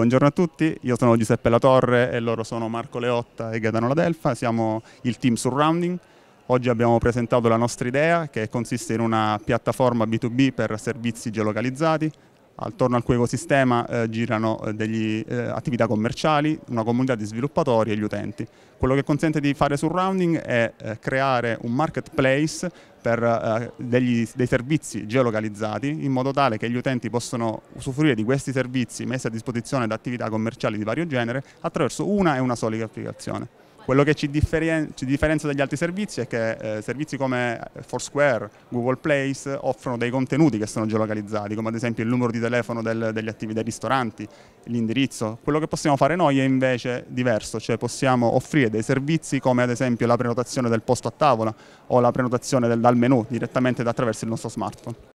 Buongiorno a tutti, io sono Giuseppe Latorre e loro sono Marco Leotta e Gaetano La Delfa, siamo il team Surrounding. Oggi abbiamo presentato la nostra idea che consiste in una piattaforma B2B per servizi geolocalizzati Attorno al cui ecosistema eh, girano eh, delle eh, attività commerciali, una comunità di sviluppatori e gli utenti. Quello che consente di fare surrounding è eh, creare un marketplace per eh, degli, dei servizi geolocalizzati in modo tale che gli utenti possano usufruire di questi servizi messi a disposizione da attività commerciali di vario genere attraverso una e una sola applicazione. Quello che ci, differen ci, differenzia dagli altri servizi è che eh, servizi come Foursquare, Google Place offrono dei contenuti che sono geolocalizzati, come ad esempio il numero di telefono del, degli attivi dei ristoranti, l'indirizzo. Quello che possiamo fare noi è invece diverso, cioè possiamo offrire dei servizi come ad esempio la prenotazione del posto a tavola o la prenotazione del, dal menu direttamente attraverso il nostro smartphone.